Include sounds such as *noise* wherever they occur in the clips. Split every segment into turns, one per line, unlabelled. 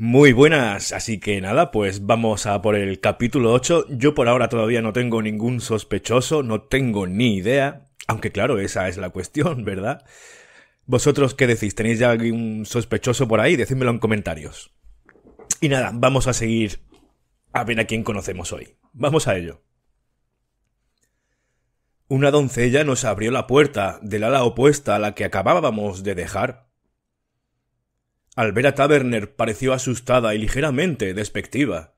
Muy buenas, así que nada, pues vamos a por el capítulo 8. Yo por ahora todavía no tengo ningún sospechoso, no tengo ni idea, aunque claro, esa es la cuestión, *laughs* ¿verdad? ¿Vosotros qué decís? ¿Tenéis ya algún sospechoso por ahí? Decídmelo en comentarios. Y nada, vamos a seguir a ver a quién conocemos hoy. Vamos a ello. Una doncella nos abrió la puerta del ala opuesta a la que acabábamos de dejar. Al ver a Taverner pareció asustada y ligeramente despectiva.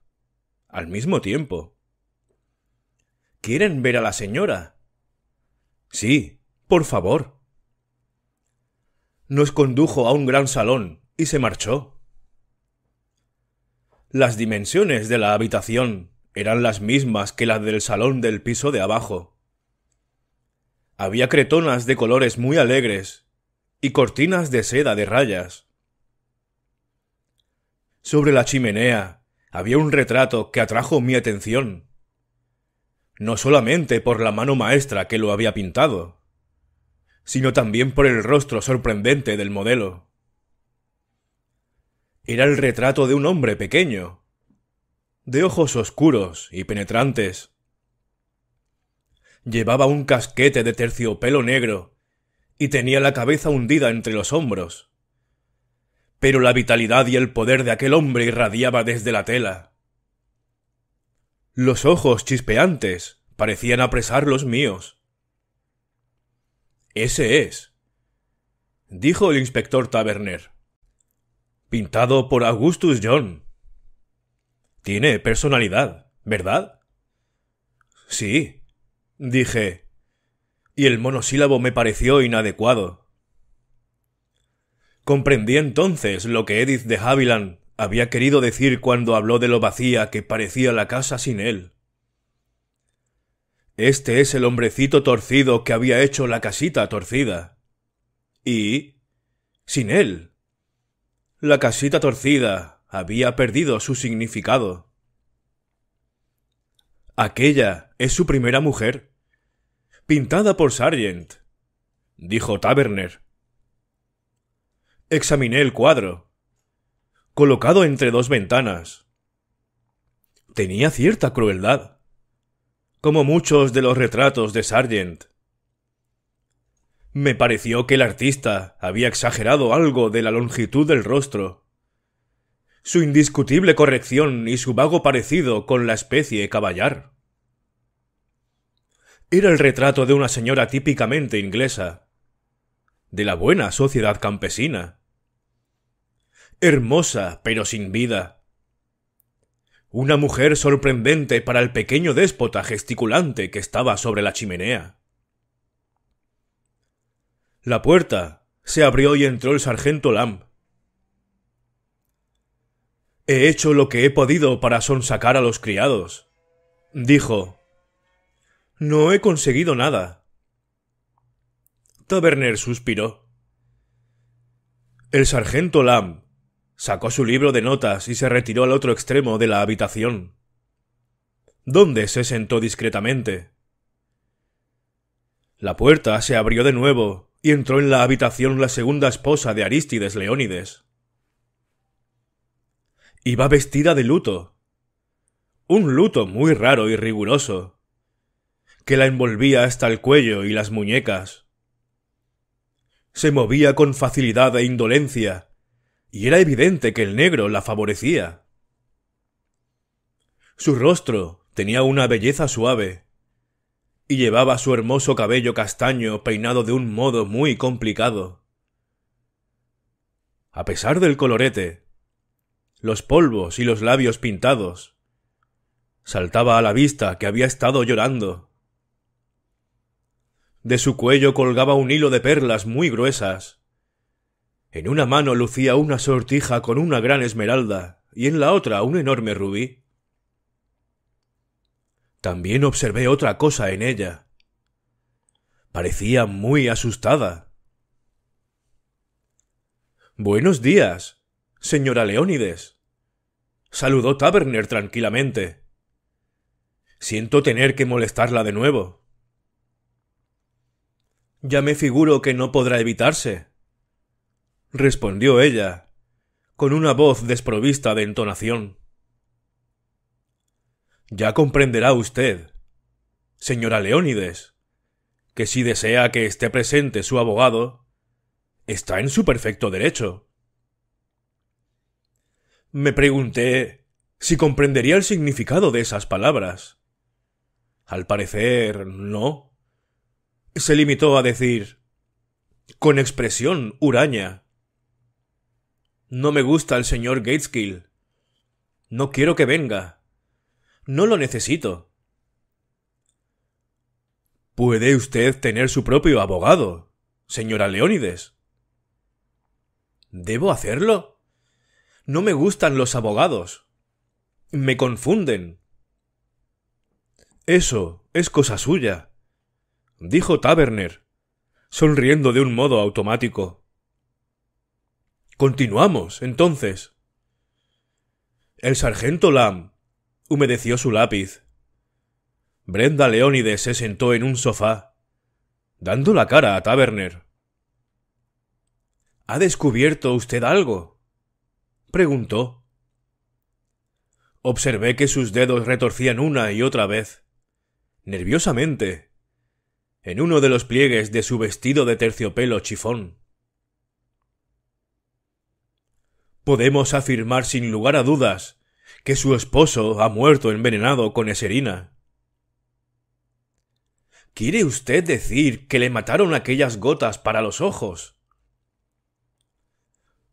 Al mismo tiempo. ¿Quieren ver a la señora? Sí, por favor. Nos condujo a un gran salón y se marchó. Las dimensiones de la habitación eran las mismas que las del salón del piso de abajo. Había cretonas de colores muy alegres y cortinas de seda de rayas. Sobre la chimenea había un retrato que atrajo mi atención. No solamente por la mano maestra que lo había pintado, sino también por el rostro sorprendente del modelo. Era el retrato de un hombre pequeño, de ojos oscuros y penetrantes. Llevaba un casquete de terciopelo negro y tenía la cabeza hundida entre los hombros pero la vitalidad y el poder de aquel hombre irradiaba desde la tela. Los ojos chispeantes parecían apresar los míos. Ese es, dijo el inspector Taberner. Pintado por Augustus John. Tiene personalidad, ¿verdad? Sí, dije, y el monosílabo me pareció inadecuado. Comprendí entonces lo que Edith de Haviland había querido decir cuando habló de lo vacía que parecía la casa sin él. Este es el hombrecito torcido que había hecho la casita torcida. Y... sin él. La casita torcida había perdido su significado. Aquella es su primera mujer. Pintada por Sargent, dijo Taverner Examiné el cuadro, colocado entre dos ventanas. Tenía cierta crueldad, como muchos de los retratos de Sargent. Me pareció que el artista había exagerado algo de la longitud del rostro, su indiscutible corrección y su vago parecido con la especie caballar. Era el retrato de una señora típicamente inglesa, de la buena sociedad campesina, hermosa pero sin vida. Una mujer sorprendente para el pequeño déspota gesticulante que estaba sobre la chimenea. La puerta se abrió y entró el sargento Lamb. He hecho lo que he podido para sonsacar a los criados, dijo. No he conseguido nada. Taberner suspiró. El sargento Lamb Sacó su libro de notas y se retiró al otro extremo de la habitación, donde se sentó discretamente. La puerta se abrió de nuevo y entró en la habitación la segunda esposa de Aristides Leónides. Iba vestida de luto. Un luto muy raro y riguroso, que la envolvía hasta el cuello y las muñecas. Se movía con facilidad e indolencia, y era evidente que el negro la favorecía. Su rostro tenía una belleza suave, y llevaba su hermoso cabello castaño peinado de un modo muy complicado. A pesar del colorete, los polvos y los labios pintados, saltaba a la vista que había estado llorando. De su cuello colgaba un hilo de perlas muy gruesas, en una mano lucía una sortija con una gran esmeralda y en la otra un enorme rubí. También observé otra cosa en ella. Parecía muy asustada. Buenos días, señora Leónides. Saludó Taberner tranquilamente. Siento tener que molestarla de nuevo. Ya me figuro que no podrá evitarse, respondió ella, con una voz desprovista de entonación. Ya comprenderá usted, señora Leónides, que si desea que esté presente su abogado, está en su perfecto derecho. Me pregunté si comprendería el significado de esas palabras. Al parecer, no. Se limitó a decir, con expresión huraña, no me gusta el señor Gateskill. No quiero que venga. No lo necesito. Puede usted tener su propio abogado, señora Leónides. ¿Debo hacerlo? No me gustan los abogados. Me confunden. Eso es cosa suya, dijo Taberner, sonriendo de un modo automático. Continuamos, entonces. El sargento Lamb humedeció su lápiz. Brenda Leónides se sentó en un sofá, dando la cara a Taberner. ¿Ha descubierto usted algo? preguntó. Observé que sus dedos retorcían una y otra vez, nerviosamente, en uno de los pliegues de su vestido de terciopelo chifón. podemos afirmar sin lugar a dudas que su esposo ha muerto envenenado con eserina. ¿Quiere usted decir que le mataron aquellas gotas para los ojos?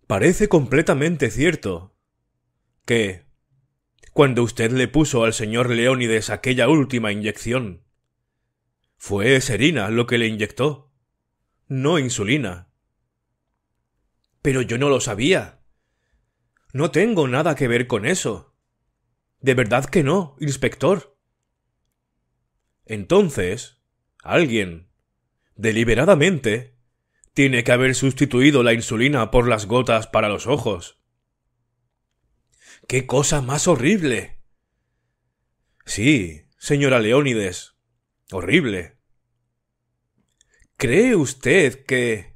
Parece completamente cierto que, cuando usted le puso al señor Leónides aquella última inyección, fue eserina lo que le inyectó, no insulina. Pero yo no lo sabía. No tengo nada que ver con eso. De verdad que no, inspector. Entonces, alguien, deliberadamente, tiene que haber sustituido la insulina por las gotas para los ojos. ¡Qué cosa más horrible! Sí, señora Leónides. Horrible. ¿Cree usted que...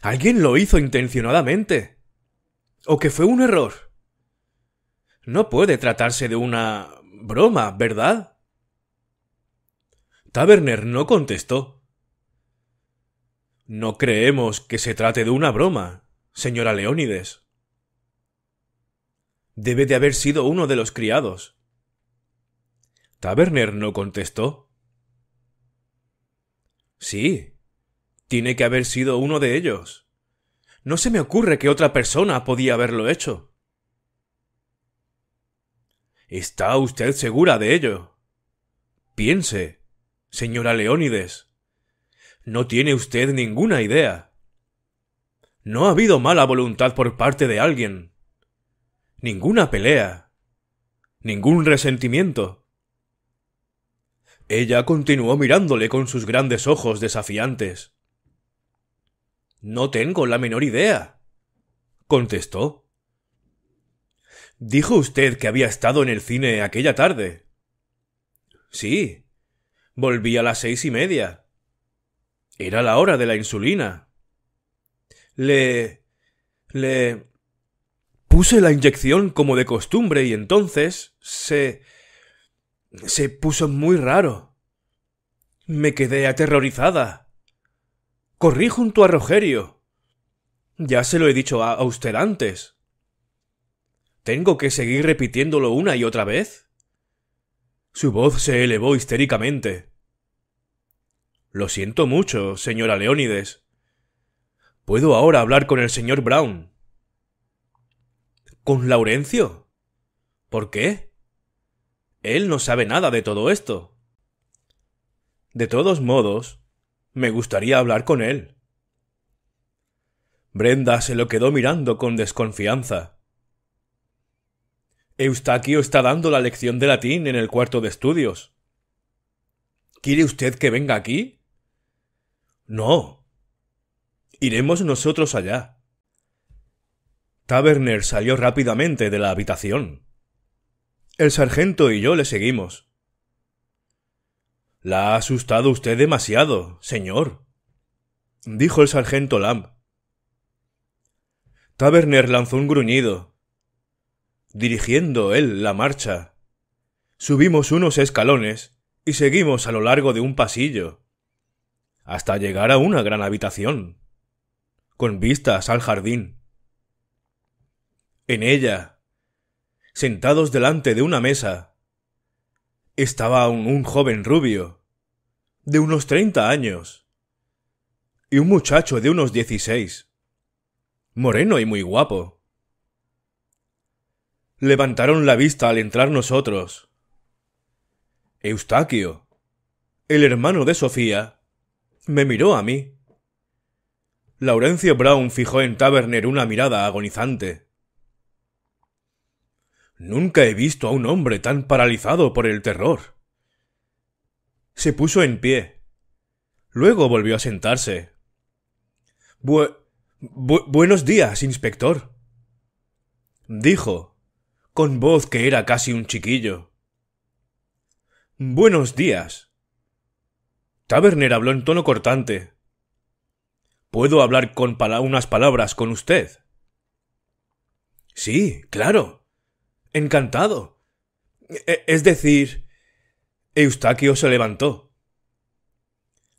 alguien lo hizo intencionadamente? o que fue un error. No puede tratarse de una broma, ¿verdad? Taberner no contestó. No creemos que se trate de una broma, señora Leónides. Debe de haber sido uno de los criados. Taberner no contestó. Sí, tiene que haber sido uno de ellos. No se me ocurre que otra persona podía haberlo hecho. ¿Está usted segura de ello? Piense, señora Leónides. No tiene usted ninguna idea. No ha habido mala voluntad por parte de alguien. Ninguna pelea. Ningún resentimiento. Ella continuó mirándole con sus grandes ojos desafiantes. No tengo la menor idea. contestó. Dijo usted que había estado en el cine aquella tarde. Sí. Volví a las seis y media. Era la hora de la insulina. Le. le. puse la inyección como de costumbre y entonces se. se puso muy raro. Me quedé aterrorizada. Corrí junto a Rogerio. Ya se lo he dicho a, usted antes. ¿Tengo que seguir repitiéndolo una y otra vez? Su voz se elevó histéricamente. Lo siento mucho, señora Leónides. ¿Puedo ahora hablar con el señor Brown? ¿Con Laurencio? ¿Por qué? Él no sabe nada de todo esto. De todos modos, me gustaría hablar con él. Brenda se lo quedó mirando con desconfianza. Eustaquio está dando la lección de latín en el cuarto de estudios. ¿Quiere usted que venga aquí? No. Iremos nosotros allá. Taverner salió rápidamente de la habitación. El sargento y yo le seguimos. La ha asustado usted demasiado, señor, dijo el sargento Lamb. Taberner lanzó un gruñido. Dirigiendo él la marcha. Subimos unos escalones y seguimos a lo largo de un pasillo, hasta llegar a una gran habitación, con vistas al jardín. En ella, sentados delante de una mesa, estaba un, un joven rubio, de unos treinta años, y un muchacho de unos dieciséis, moreno y muy guapo. Levantaron la vista al entrar nosotros. Eustaquio, el hermano de Sofía, me miró a mí. Laurencio Brown fijó en Taverner una mirada agonizante. Nunca he visto a un hombre tan paralizado por el terror. Se puso en pie. Luego volvió a sentarse. buenos días, inspector. Dijo, con voz que era casi un chiquillo. Buenos días. Taberner habló en tono cortante. ¿Puedo hablar con unas palabras con usted? Sí, claro. Encantado. E, es decir, Eustaquio se levantó.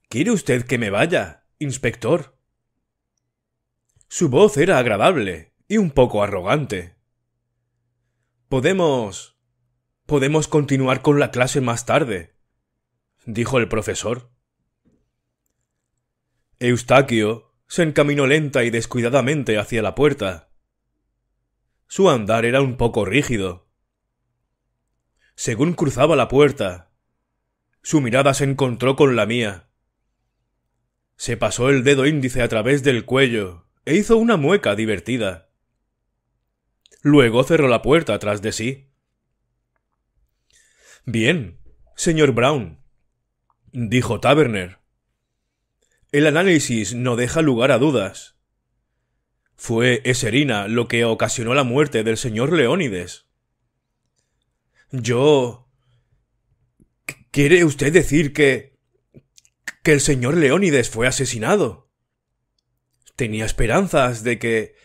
¿Quiere usted que me vaya, inspector? Su voz era agradable y un poco arrogante. Podemos. podemos continuar con la clase más tarde, dijo el profesor. Eustaquio se encaminó lenta y descuidadamente hacia la puerta, su andar era un poco rígido. Según cruzaba la puerta, su mirada se encontró con la mía. Se pasó el dedo índice a través del cuello e hizo una mueca divertida. Luego cerró la puerta tras de sí. Bien, señor Brown, dijo Taverner. El análisis no deja lugar a dudas. Fue Eserina lo que ocasionó la muerte del señor Leónides. Yo... ¿Quiere usted decir que... que el señor Leónides fue asesinado? Tenía esperanzas de que...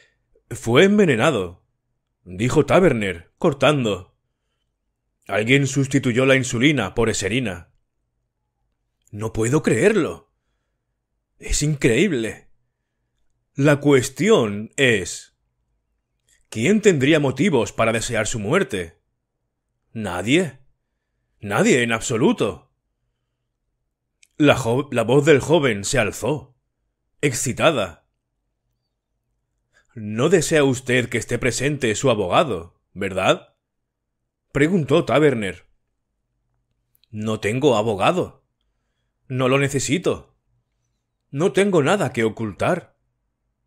fue envenenado, dijo Taberner, cortando. Alguien sustituyó la insulina por eserina. No puedo creerlo. Es increíble. La cuestión es... ¿Quién tendría motivos para desear su muerte? Nadie. Nadie en absoluto. La, voz del joven se alzó, excitada. No desea usted que esté presente su abogado, ¿verdad? preguntó Taverner. No tengo abogado. No lo necesito. No tengo nada que ocultar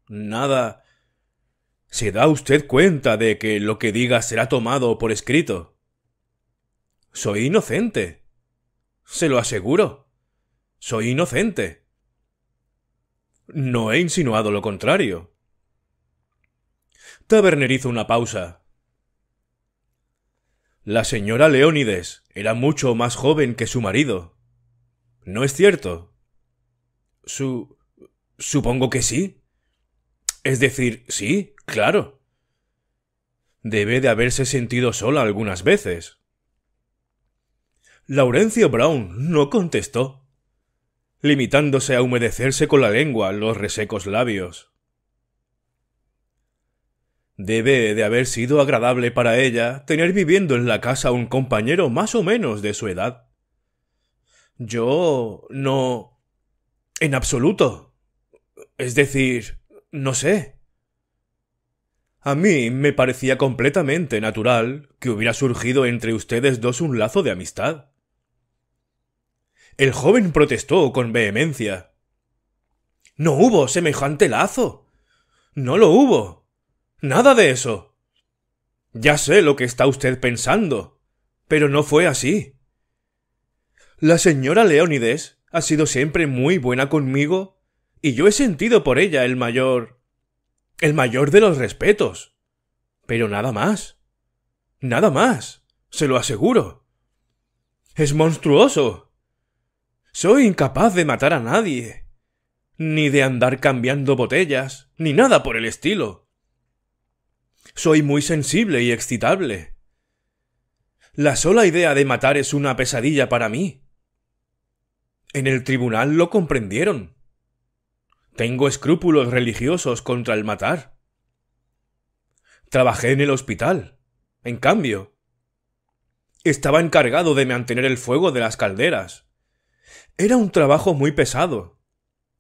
nada. ¿Se da usted cuenta de que lo que diga será tomado por escrito? Soy inocente. Se lo aseguro. Soy inocente. No he insinuado lo contrario. Taberner hizo una pausa. La señora Leónides era mucho más joven que su marido. ¿No es cierto? Su. supongo que sí. Es decir, sí, claro. Debe de haberse sentido sola algunas veces. Laurencio Brown no contestó, limitándose a humedecerse con la lengua los resecos labios. Debe de haber sido agradable para ella tener viviendo en la casa un compañero más o menos de su edad. Yo no. en absoluto. Es decir, no sé. A mí me parecía completamente natural que hubiera surgido entre ustedes dos un lazo de amistad. El joven protestó con vehemencia. No hubo semejante lazo. No lo hubo. Nada de eso. Ya sé lo que está usted pensando, pero no fue así. La señora Leónides ha sido siempre muy buena conmigo y yo he sentido por ella el mayor. el mayor de los respetos. Pero nada más. Nada más. Se lo aseguro. Es monstruoso. Soy incapaz de matar a nadie. Ni de andar cambiando botellas, ni nada por el estilo. Soy muy sensible y excitable. La sola idea de matar es una pesadilla para mí. En el tribunal lo comprendieron. Tengo escrúpulos religiosos contra el matar. Trabajé en el hospital. En cambio, estaba encargado de mantener el fuego de las calderas. Era un trabajo muy pesado.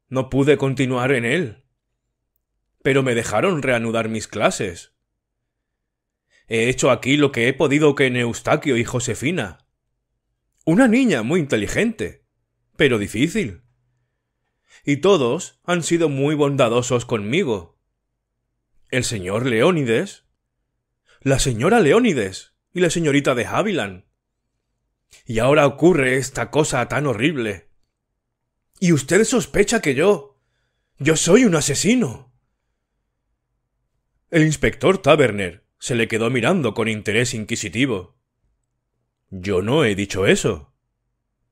No pude continuar en él. Pero me dejaron reanudar mis clases. He hecho aquí lo que he podido que Eustaquio y Josefina. Una niña muy inteligente, pero difícil y todos han sido muy bondadosos conmigo. El señor Leónides, la señora Leónides y la señorita de Haviland. Y ahora ocurre esta cosa tan horrible. Y usted sospecha que yo. Yo soy un asesino. El inspector Taberner se le quedó mirando con interés inquisitivo. Yo no he dicho eso,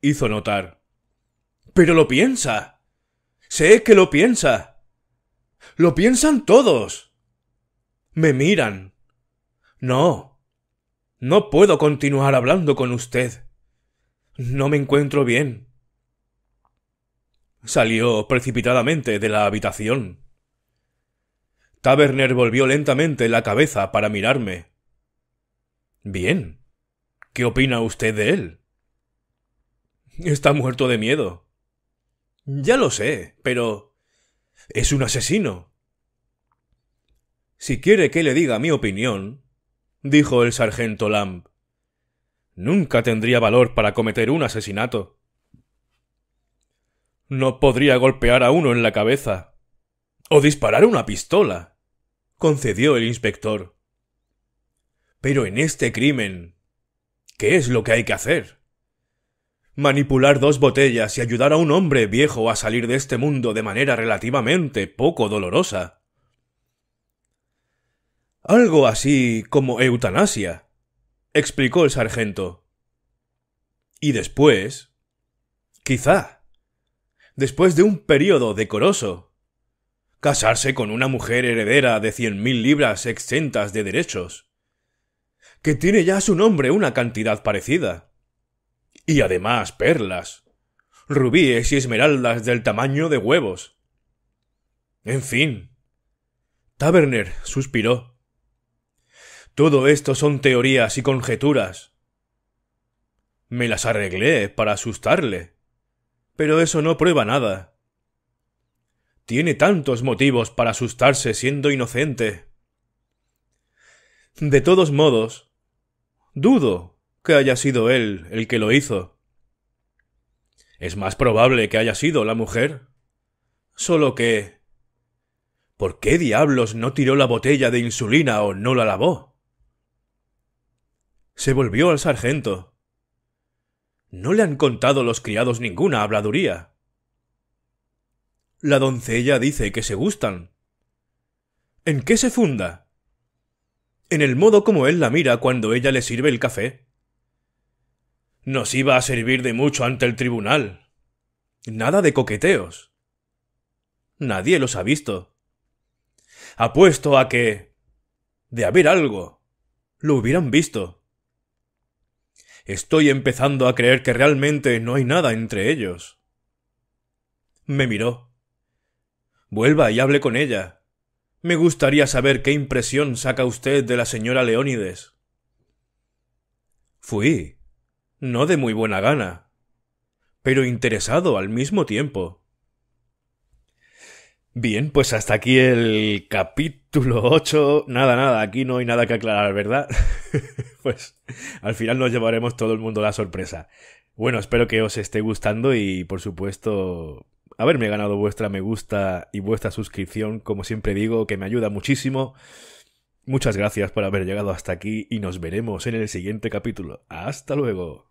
hizo notar. Pero lo piensa. Sé que lo piensa. Lo piensan todos. Me miran. No. No puedo continuar hablando con usted. No me encuentro bien. Salió precipitadamente de la habitación. Taberner volvió lentamente la cabeza para mirarme. Bien. ¿Qué opina usted de él? Está muerto de miedo. Ya lo sé, pero... Es un asesino. Si quiere que le diga mi opinión, dijo el sargento Lamb, nunca tendría valor para cometer un asesinato. No podría golpear a uno en la cabeza. O disparar una pistola, concedió el inspector. Pero en este crimen, ¿qué es lo que hay que hacer? Manipular dos botellas y ayudar a un hombre viejo a salir de este mundo de manera relativamente poco dolorosa. Algo así como eutanasia, explicó el sargento. Y después... Quizá. Después de un periodo decoroso. Casarse con una mujer heredera de cien mil libras exentas de derechos. Que tiene ya su nombre una cantidad parecida y además perlas, rubíes y esmeraldas del tamaño de huevos. En fin. Taverner suspiró. Todo esto son teorías y conjeturas. Me las arreglé para asustarle. Pero eso no prueba nada. Tiene tantos motivos para asustarse siendo inocente. De todos modos, dudo que haya sido él el que lo hizo. Es más probable que haya sido la mujer. Solo que... ¿Por qué diablos no tiró la botella de insulina o no la lavó? Se volvió al sargento. No le han contado los criados ninguna habladuría. La doncella dice que se gustan. ¿En qué se funda? En el modo como él la mira cuando ella le sirve el café nos iba a servir de mucho ante el tribunal. Nada de coqueteos. Nadie los ha visto. Apuesto a que... de haber algo. Lo hubieran visto. Estoy empezando a creer que realmente no hay nada entre ellos. Me miró. Vuelva y hable con ella. Me gustaría saber qué impresión saca usted de la señora Leónides. Fui, no de muy buena gana, pero interesado al mismo tiempo. Bien, pues hasta aquí el capítulo 8. Nada, nada, aquí no hay nada que aclarar, ¿verdad? *laughs* pues al final nos llevaremos todo el mundo la sorpresa. Bueno, espero que os esté gustando y por supuesto haberme ganado vuestra me gusta y vuestra suscripción, como siempre digo, que me ayuda muchísimo. Muchas gracias por haber llegado hasta aquí y nos veremos en el siguiente capítulo. Hasta luego.